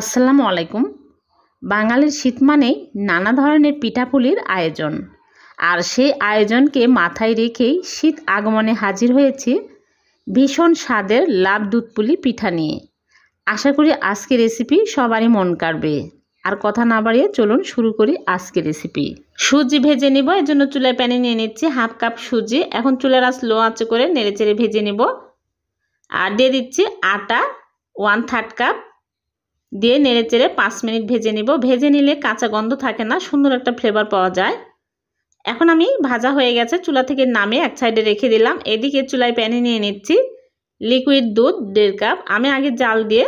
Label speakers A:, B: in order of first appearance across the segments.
A: আসসালামু আলাইকুম বাঙালির শীত মানেই নানা ধরনের পিঠাপুলির আয়োজন আর সেই আয়োজনকে মাথায় রেখেই শীত আগমনে হাজির হয়েছে ভীষণ স্বাদের লাভ দুধপুলি পিঠা নিয়ে আশা করি আজকে রেসিপি সবারই মন কাড়বে আর কথা না বাড়িয়ে চলুন শুরু করি আজকে রেসিপি সুজি ভেজে নিব এর জন্য চুলায় প্যানে নিয়ে নিচ্ছি হাফ কাপ সুজি এখন চুলার আস লো আঁচ করে নেড়ে চেড়ে ভেজে নিব আর দিয়ে দিচ্ছি আটা ওয়ান থার্ড কাপ দিয়ে নেড়ে চেড়ে পাঁচ মিনিট ভেজে নিব ভেজে নিলে কাঁচা গন্ধ থাকে না সুন্দর একটা ফ্লেভার পাওয়া যায় এখন আমি ভাজা হয়ে গেছে চুলা থেকে নামে এক সাইডে রেখে দিলাম এদিকে চুলায় প্যানে নিয়ে নিচ্ছি লিকুইড দুধ দেড় কাপ আমি আগে জাল দিয়ে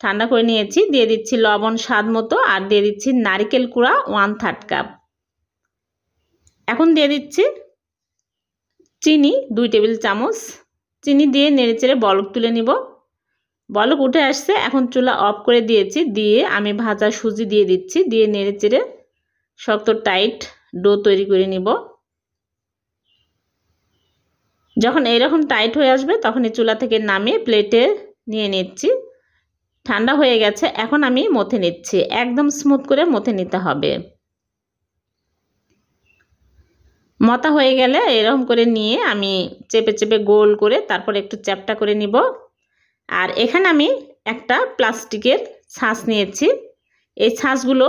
A: ঠান্ডা করে নিয়েছি দিয়ে দিচ্ছি লবণ স্বাদ মতো আর দিয়ে দিচ্ছি নারিকেল কুড়া ওয়ান থার্ড কাপ এখন দিয়ে দিচ্ছি চিনি দুই টেবিল চামচ চিনি দিয়ে নেড়ে চেড়ে বলক তুলে নিব বলক উঠে আসছে এখন চুলা অফ করে দিয়েছি দিয়ে আমি ভাজা সুজি দিয়ে দিচ্ছি দিয়ে নেড়ে চেড়ে শক্ত টাইট ডো তৈরি করে নিব যখন এইরকম টাইট হয়ে আসবে তখন এই চুলা থেকে নামিয়ে প্লেটে নিয়ে নিচ্ছি ঠান্ডা হয়ে গেছে এখন আমি মথে নিচ্ছি একদম স্মুথ করে মথে নিতে হবে মতা হয়ে গেলে এরকম করে নিয়ে আমি চেপে চেপে গোল করে তারপর একটু চ্যাপটা করে নিব আর এখানে আমি একটা প্লাস্টিকের ছাঁচ নিয়েছি এই ছাঁচগুলো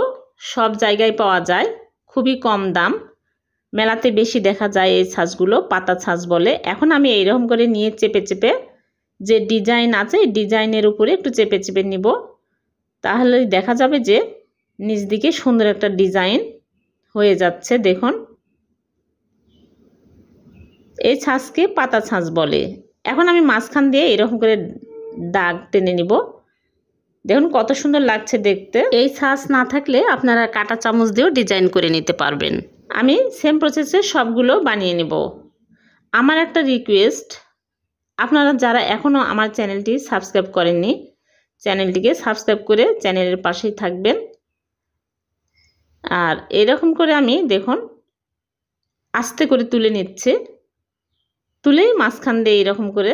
A: সব জায়গায় পাওয়া যায় খুবই কম দাম মেলাতে বেশি দেখা যায় এই ছাঁচগুলো পাতা ছাঁচ বলে এখন আমি এইরকম করে নিয়ে চেপে চেপে যে ডিজাইন আছে এই ডিজাইনের উপরে একটু চেপে চেপে নিব তাহলে দেখা যাবে যে নিজ দিকে সুন্দর একটা ডিজাইন হয়ে যাচ্ছে দেখুন এই ছাঁচকে পাতা ছাঁচ বলে এখন আমি মাঝখান দিয়ে এরকম করে দাগ টেনে নিব দেখুন কত সুন্দর লাগছে দেখতে এই সাজ না থাকলে আপনারা কাটা চামচ দিয়েও ডিজাইন করে নিতে পারবেন আমি সেম প্রসেসে সবগুলো বানিয়ে নিব আমার একটা রিকোয়েস্ট আপনারা যারা এখনও আমার চ্যানেলটি সাবস্ক্রাইব করেননি চ্যানেলটিকে সাবস্ক্রাইব করে চ্যানেলের পাশেই থাকবেন আর এরকম করে আমি দেখুন আস্তে করে তুলে নিচ্ছে তুলেই মাঝখান দিয়ে এরকম করে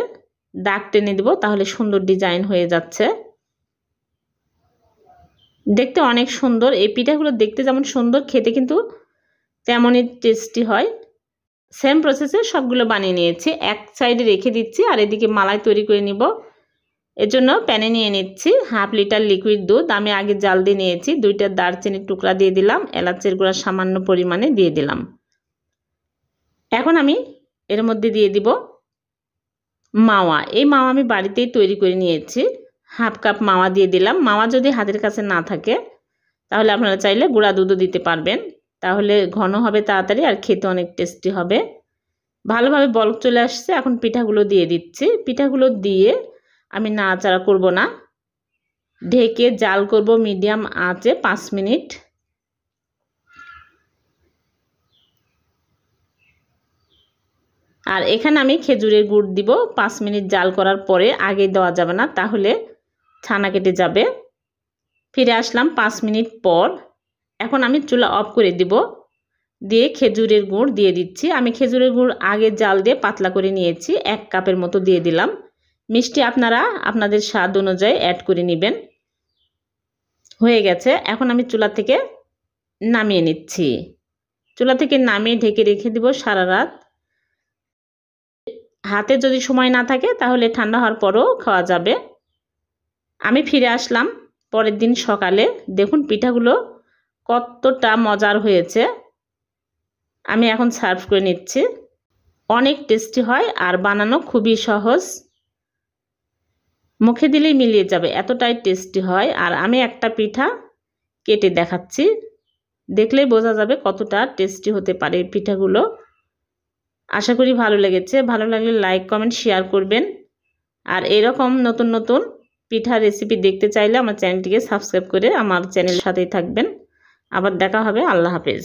A: দাগ টেনে দেব তাহলে সুন্দর ডিজাইন হয়ে যাচ্ছে দেখতে অনেক সুন্দর এই পিঠাগুলো দেখতে যেমন সুন্দর খেতে কিন্তু তেমনই টেস্টি হয় সেম প্রসেসে সবগুলো বানিয়ে নিয়েছি এক সাইডে রেখে দিচ্ছি আর এদিকে মালাই তৈরি করে নিব এর জন্য প্যানে নিয়ে নিচ্ছি হাফ লিটার লিকুইড দুধ আমি আগে জাল দিয়ে নিয়েছি দুইটা দারচিনির টুকরা দিয়ে দিলাম এলাচের গুঁড়া সামান্য পরিমাণে দিয়ে দিলাম এখন আমি এর মধ্যে দিয়ে দিব মাওয়া এই মাওয়া আমি বাড়িতেই তৈরি করে নিয়েছি হাফ কাপ মাওয়া দিয়ে দিলাম মাওয়া যদি হাতের কাছে না থাকে তাহলে আপনারা চাইলে গুঁড়া দুধও দিতে পারবেন তাহলে ঘন হবে তাড়াতাড়ি আর খেতে অনেক টেস্টি হবে ভালোভাবে বলক চলে আসছে এখন পিঠাগুলো দিয়ে দিচ্ছি পিঠাগুলো দিয়ে আমি নাড়াচাড়া করব না ঢেকে জাল করব মিডিয়াম আঁচে পাঁচ মিনিট আর এখানে আমি খেজুরের গুড় দিব পাঁচ মিনিট জাল করার পরে আগে দেওয়া যাবে না তাহলে ছানা কেটে যাবে ফিরে আসলাম পাঁচ মিনিট পর এখন আমি চুলা অফ করে দিব দিয়ে খেজুরের গুড় দিয়ে দিচ্ছি আমি খেজুরের গুড় আগে জাল দিয়ে পাতলা করে নিয়েছি এক কাপের মতো দিয়ে দিলাম মিষ্টি আপনারা আপনাদের স্বাদ অনুযায়ী অ্যাড করে নেবেন হয়ে গেছে এখন আমি চুলা থেকে নামিয়ে নিচ্ছি চুলা থেকে নামিয়ে ঢেকে রেখে দিব সারা রাত হাতে যদি সময় না থাকে তাহলে ঠান্ডা হওয়ার পরও খাওয়া যাবে আমি ফিরে আসলাম পরের দিন সকালে দেখুন পিঠাগুলো কতটা মজার হয়েছে আমি এখন সার্ভ করে নিচ্ছি অনেক টেস্টি হয় আর বানানো খুবই সহজ মুখে দিলেই মিলিয়ে যাবে এতটাই টেস্টি হয় আর আমি একটা পিঠা কেটে দেখাচ্ছি দেখলেই বোঝা যাবে কতটা টেস্টি হতে পারে পিঠাগুলো আশা করি ভালো লেগেছে ভালো লাগলে লাইক কমেন্ট শেয়ার করবেন আর এরকম নতুন নতুন পিঠা রেসিপি দেখতে চাইলে আমার চ্যানেলটিকে সাবস্ক্রাইব করে আমার চ্যানেল সাথেই থাকবেন আবার দেখা হবে আল্লাহ হাফেজ